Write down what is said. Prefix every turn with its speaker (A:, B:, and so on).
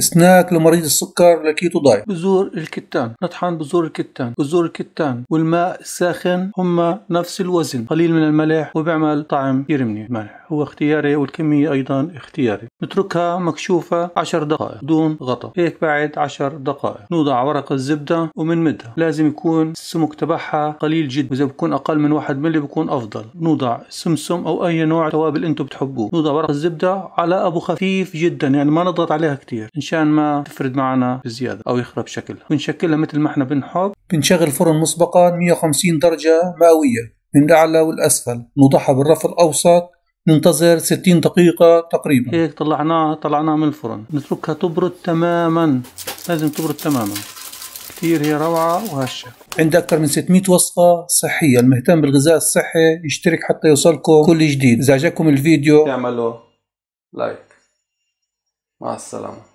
A: سناك لمريض السكر لكيتو ضايع بذور الكتان نطحن بذور الكتان بذور الكتان والماء الساخن هما نفس الوزن قليل من الملح وبيعمل طعم كثير منيح الملح هو اختياري والكمية أيضا اختياري نتركها مكشوفة 10 دقائق دون غطاء هيك بعد 10 دقائق نوضع ورق الزبدة ومنمدها لازم يكون السمك تبعها قليل جدا وإذا بكون أقل من 1 ملي بكون أفضل نوضع سمسم أو أي نوع توابل أنتم بتحبوه نوضع ورق الزبدة على أبو خفيف جدا يعني ما نضغط عليها كثير مشان ما تفرد معنا بزياده او يخرب شكلها بنشكلها مثل ما احنا بنحب بنشغل فرن مسبقا 150 درجه مئويه من الاعلى والاسفل نوضعها بالرف الاوسط ننتظر 60 دقيقة تقريبا هيك طلعناها طلعناها من الفرن نتركها تبرد تماما لازم تبرد تماما كثير هي روعة وهشة عند أكثر من 600 وصفة صحية المهتم بالغذاء الصحي يشترك حتى يوصلكم كل جديد إذا عجبكم الفيديو تعملوا لايك مع السلامة